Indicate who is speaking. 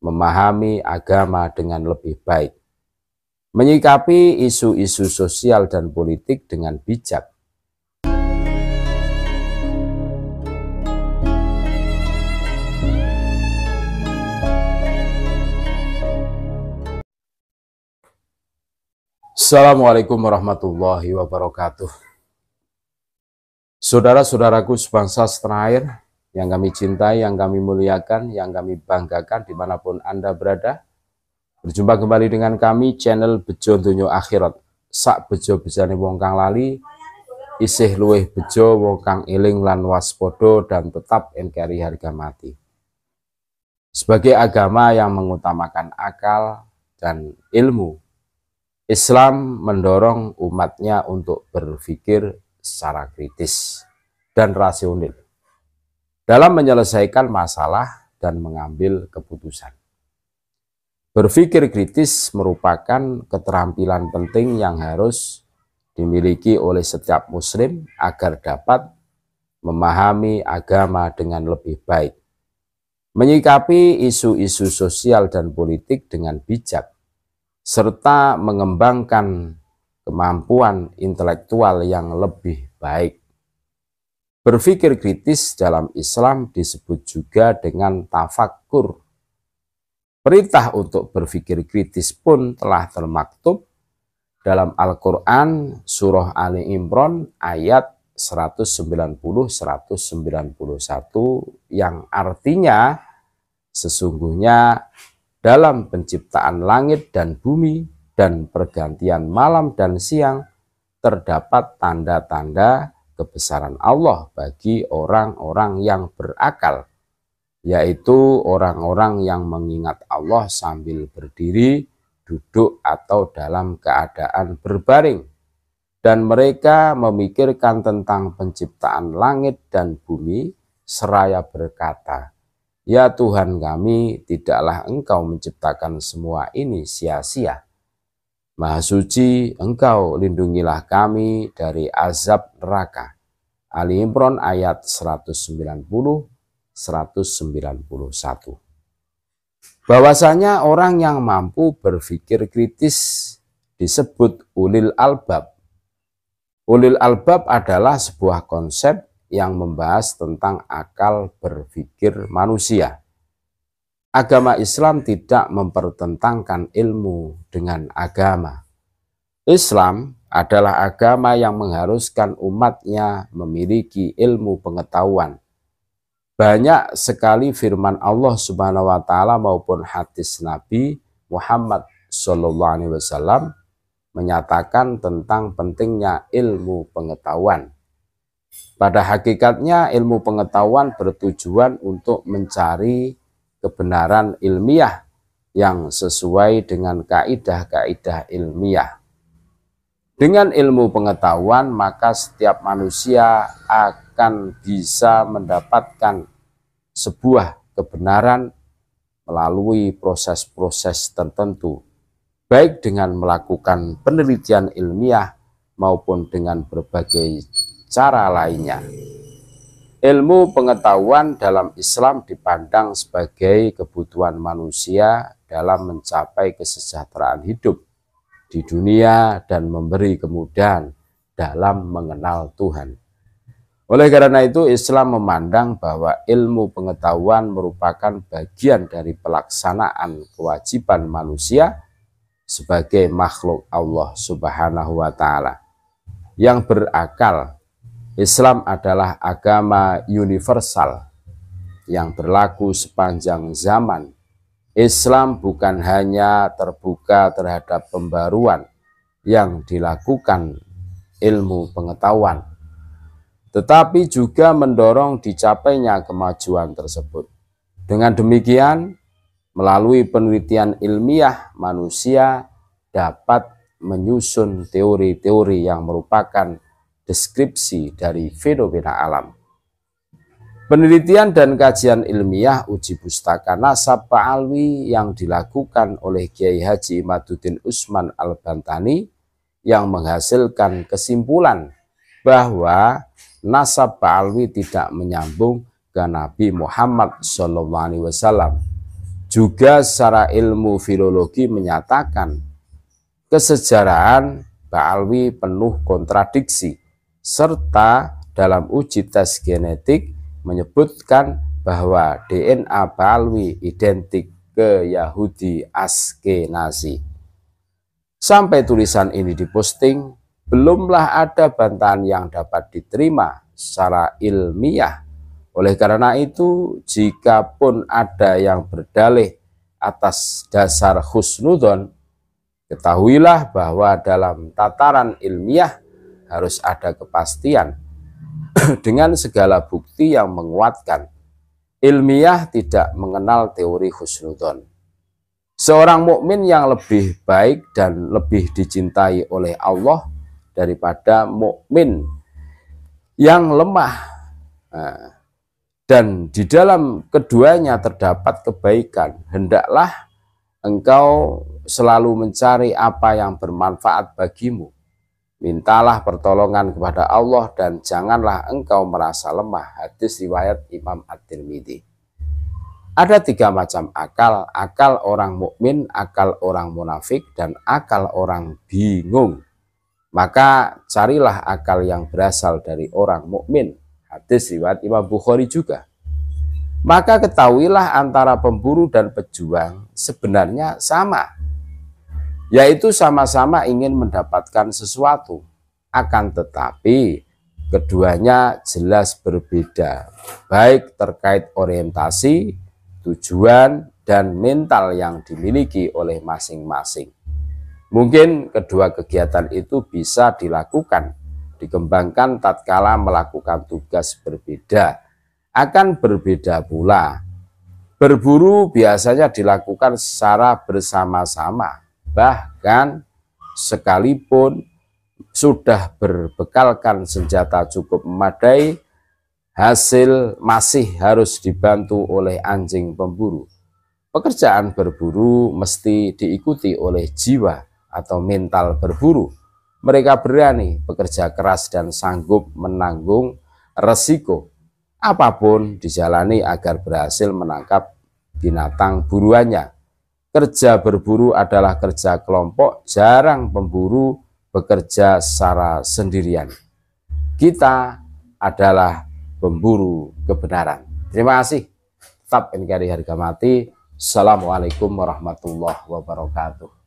Speaker 1: memahami agama dengan lebih baik, menyikapi isu-isu sosial dan politik dengan bijak, Assalamualaikum warahmatullahi wabarakatuh. Saudara-saudaraku sebangsa setanah air, yang kami cintai, yang kami muliakan, yang kami banggakan dimanapun Anda berada. Berjumpa kembali dengan kami channel Bejo Dunyo Akhirat. Sak Bejo Bejani Wong Kang Lali, isih Luweh bejo wong kang Iling lan waspodo dan tetap NKRI harga mati. Sebagai agama yang mengutamakan akal dan ilmu, Islam mendorong umatnya untuk berpikir secara kritis dan rasional dalam menyelesaikan masalah dan mengambil keputusan. Berpikir kritis merupakan keterampilan penting yang harus dimiliki oleh setiap muslim agar dapat memahami agama dengan lebih baik. Menyikapi isu-isu sosial dan politik dengan bijak serta mengembangkan kemampuan intelektual yang lebih baik. Berpikir kritis dalam Islam disebut juga dengan tafakur. Perintah untuk berpikir kritis pun telah termaktub dalam Al-Quran Surah Ali Imran ayat 190-191 yang artinya sesungguhnya dalam penciptaan langit dan bumi dan pergantian malam dan siang terdapat tanda-tanda kebesaran Allah bagi orang-orang yang berakal, yaitu orang-orang yang mengingat Allah sambil berdiri, duduk, atau dalam keadaan berbaring, dan mereka memikirkan tentang penciptaan langit dan bumi, seraya berkata, "Ya Tuhan kami, tidaklah Engkau menciptakan semua ini sia-sia." Maha suci, engkau lindungilah kami dari azab neraka. Ali Imran ayat 190 191. Bahwasanya orang yang mampu berpikir kritis disebut ulil albab. Ulil albab adalah sebuah konsep yang membahas tentang akal berpikir manusia. Agama Islam tidak mempertentangkan ilmu dengan agama. Islam adalah agama yang mengharuskan umatnya memiliki ilmu pengetahuan. Banyak sekali firman Allah Subhanahu wa taala maupun hadis Nabi Muhammad sallallahu alaihi wasallam menyatakan tentang pentingnya ilmu pengetahuan. Pada hakikatnya ilmu pengetahuan bertujuan untuk mencari kebenaran ilmiah yang sesuai dengan kaidah-kaidah ilmiah. Dengan ilmu pengetahuan, maka setiap manusia akan bisa mendapatkan sebuah kebenaran melalui proses-proses tertentu, baik dengan melakukan penelitian ilmiah maupun dengan berbagai cara lainnya. Ilmu pengetahuan dalam Islam dipandang sebagai kebutuhan manusia dalam mencapai kesejahteraan hidup di dunia dan memberi kemudahan dalam mengenal Tuhan. Oleh karena itu, Islam memandang bahwa ilmu pengetahuan merupakan bagian dari pelaksanaan kewajiban manusia sebagai makhluk Allah Subhanahu wa Ta'ala yang berakal Islam adalah agama universal yang berlaku sepanjang zaman. Islam bukan hanya terbuka terhadap pembaruan yang dilakukan ilmu pengetahuan, tetapi juga mendorong dicapainya kemajuan tersebut. Dengan demikian, melalui penelitian ilmiah, manusia dapat menyusun teori-teori yang merupakan deskripsi dari fenomena alam. Penelitian dan kajian ilmiah uji pustaka Nasab Alwi yang dilakukan oleh Kiai Haji Imaduddin Usman Al-Bantani yang menghasilkan kesimpulan bahwa Nasab Alwi tidak menyambung ke Nabi Muhammad SAW. Juga secara ilmu filologi menyatakan kesejarahan Alwi penuh kontradiksi serta dalam uji tes genetik menyebutkan bahwa DNA Balwi identik ke Yahudi Askenazi. Sampai tulisan ini diposting, belumlah ada bantahan yang dapat diterima secara ilmiah. Oleh karena itu, jika pun ada yang berdalih atas dasar khusnudon, ketahuilah bahwa dalam tataran ilmiah harus ada kepastian dengan segala bukti yang menguatkan. Ilmiah tidak mengenal teori husnudon. Seorang mukmin yang lebih baik dan lebih dicintai oleh Allah daripada mukmin yang lemah. Nah, dan di dalam keduanya terdapat kebaikan. Hendaklah engkau selalu mencari apa yang bermanfaat bagimu Mintalah pertolongan kepada Allah dan janganlah engkau merasa lemah. Hadis riwayat Imam At-Tirmidzi. Ada tiga macam akal, akal orang mukmin, akal orang munafik, dan akal orang bingung. Maka carilah akal yang berasal dari orang mukmin. Hadis riwayat Imam Bukhari juga. Maka ketahuilah antara pemburu dan pejuang sebenarnya sama yaitu sama-sama ingin mendapatkan sesuatu. Akan tetapi, keduanya jelas berbeda, baik terkait orientasi, tujuan, dan mental yang dimiliki oleh masing-masing. Mungkin kedua kegiatan itu bisa dilakukan, dikembangkan tatkala melakukan tugas berbeda, akan berbeda pula. Berburu biasanya dilakukan secara bersama-sama, bahkan sekalipun sudah berbekalkan senjata cukup memadai, hasil masih harus dibantu oleh anjing pemburu. Pekerjaan berburu mesti diikuti oleh jiwa atau mental berburu. Mereka berani bekerja keras dan sanggup menanggung resiko apapun dijalani agar berhasil menangkap binatang buruannya. Kerja berburu adalah kerja kelompok, jarang pemburu bekerja secara sendirian. Kita adalah pemburu kebenaran. Terima kasih. Tetap NKRI Harga Mati. Assalamualaikum warahmatullahi wabarakatuh.